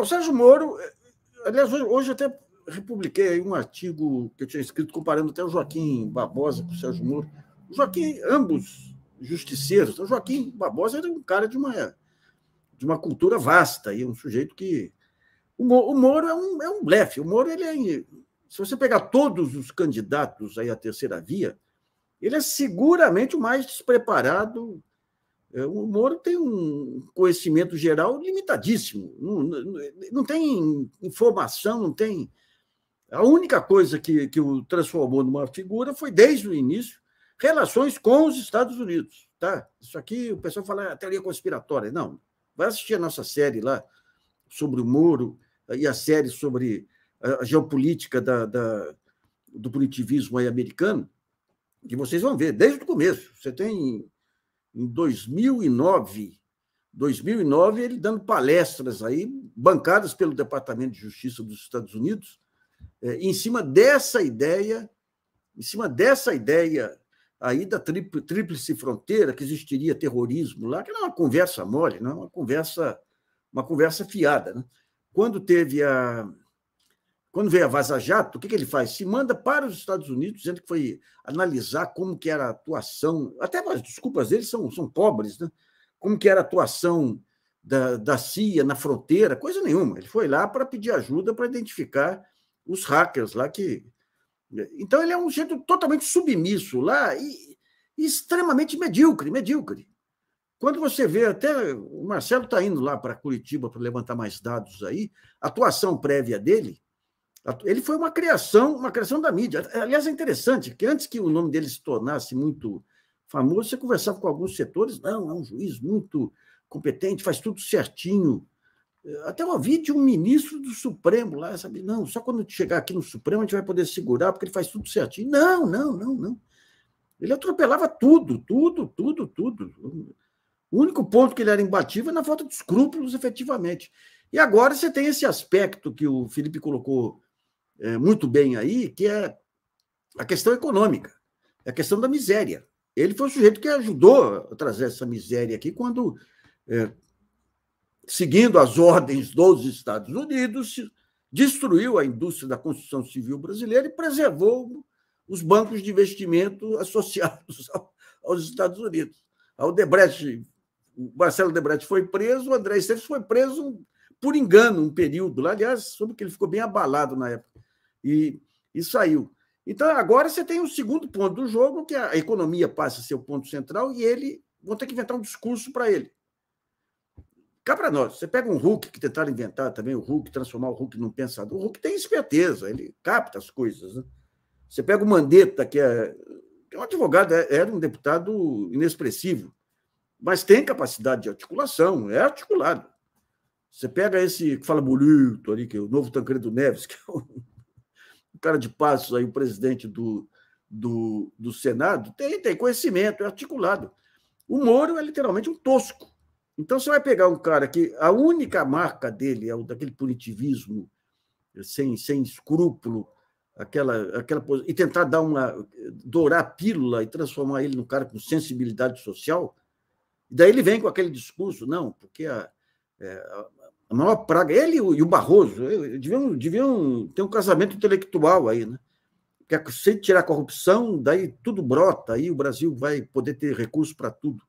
O Sérgio Moro, eh, aliás, hoje até republiquei um artigo que eu tinha escrito comparando até o Joaquim Barbosa com o Sérgio Moro. O Joaquim, ambos justiceiros. O Joaquim Barbosa era um cara de uma, de uma cultura vasta e um sujeito que. O Moro, o Moro é, um, é um blefe. O Moro, ele é, se você pegar todos os candidatos aí à terceira via, ele é seguramente o mais despreparado é, o Moro tem um conhecimento geral limitadíssimo, não, não, não tem informação, não tem. A única coisa que, que o transformou numa figura foi, desde o início, relações com os Estados Unidos. Tá? Isso aqui o pessoal fala a ah, teoria conspiratória. Não, vai assistir a nossa série lá sobre o Moro e a série sobre a geopolítica da, da do punitivismo americano, que vocês vão ver desde o começo. Você tem em 2009. 2009, ele dando palestras aí, bancadas pelo Departamento de Justiça dos Estados Unidos, é, em cima dessa ideia, em cima dessa ideia aí da tríplice fronteira, que existiria terrorismo lá, que não é uma conversa mole, não é uma conversa, uma conversa fiada. Né? Quando teve a, quando veio a Vaza Jato, o que, que ele faz? Se manda para os Estados Unidos, dizendo que foi analisar como que era a atuação, até as desculpas dele são, são pobres, né? como que era a atuação da, da CIA na fronteira, coisa nenhuma. Ele foi lá para pedir ajuda para identificar os hackers lá que... Então, ele é um jeito totalmente submisso lá e, e extremamente medíocre, medíocre. Quando você vê, até o Marcelo está indo lá para Curitiba para levantar mais dados aí, a atuação prévia dele ele foi uma criação, uma criação da mídia. Aliás, é interessante que antes que o nome dele se tornasse muito famoso, você conversava com alguns setores, não, é um juiz muito competente, faz tudo certinho. Até eu ouvi de um ministro do Supremo lá, sabe? Não, só quando chegar aqui no Supremo a gente vai poder segurar, porque ele faz tudo certinho. Não, não, não, não. Ele atropelava tudo, tudo, tudo, tudo. O único ponto que ele era imbatível é na falta de escrúpulos, efetivamente. E agora você tem esse aspecto que o Felipe colocou é, muito bem aí, que é a questão econômica, é a questão da miséria. Ele foi o sujeito que ajudou a trazer essa miséria aqui quando, é, seguindo as ordens dos Estados Unidos, destruiu a indústria da construção civil brasileira e preservou os bancos de investimento associados aos Estados Unidos. A Debrecht, o Marcelo Debrecht foi preso, o André Esteves foi preso por engano um período lá, aliás, soube que ele ficou bem abalado na época e, e saiu. Então, agora você tem o um segundo ponto do jogo, que a economia passa a ser o ponto central e ele vão ter que inventar um discurso para ele. Cá para nós, você pega um Hulk que tentaram inventar também, o Hulk, transformar o Hulk num pensador. O Hulk tem esperteza, ele capta as coisas. Né? Você pega o Mandetta, que é, que é um advogado, é, era um deputado inexpressivo, mas tem capacidade de articulação, é articulado. Você pega esse que fala bonito ali, que é o novo Tancredo Neves, que é o cara de passos aí, o presidente do, do, do Senado, tem, tem conhecimento, é articulado. O Moro é literalmente um tosco. Então você vai pegar um cara que a única marca dele é o daquele punitivismo sem, sem escrúpulo, aquela, aquela e tentar dar uma dourar a pílula e transformar ele num cara com sensibilidade social. E daí ele vem com aquele discurso, não, porque a, é, a maior praga. Ele e o Barroso deviam, deviam ter um casamento intelectual aí, né? Porque se tirar a corrupção, daí tudo brota, aí o Brasil vai poder ter recurso para tudo.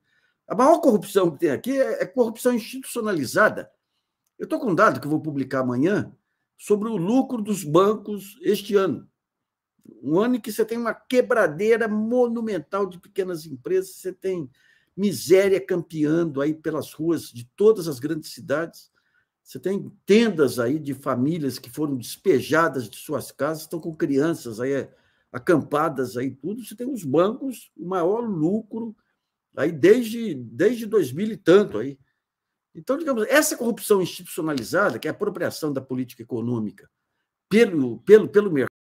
A maior corrupção que tem aqui é, é corrupção institucionalizada. Eu estou com um dado que vou publicar amanhã sobre o lucro dos bancos este ano. Um ano em que você tem uma quebradeira monumental de pequenas empresas, você tem miséria campeando aí pelas ruas de todas as grandes cidades. Você tem tendas aí de famílias que foram despejadas de suas casas, estão com crianças aí é, acampadas aí tudo. Você tem os bancos, o maior lucro aí desde desde 2000 e tanto aí. Então, digamos, essa corrupção institucionalizada, que é a apropriação da política econômica pelo pelo pelo mercado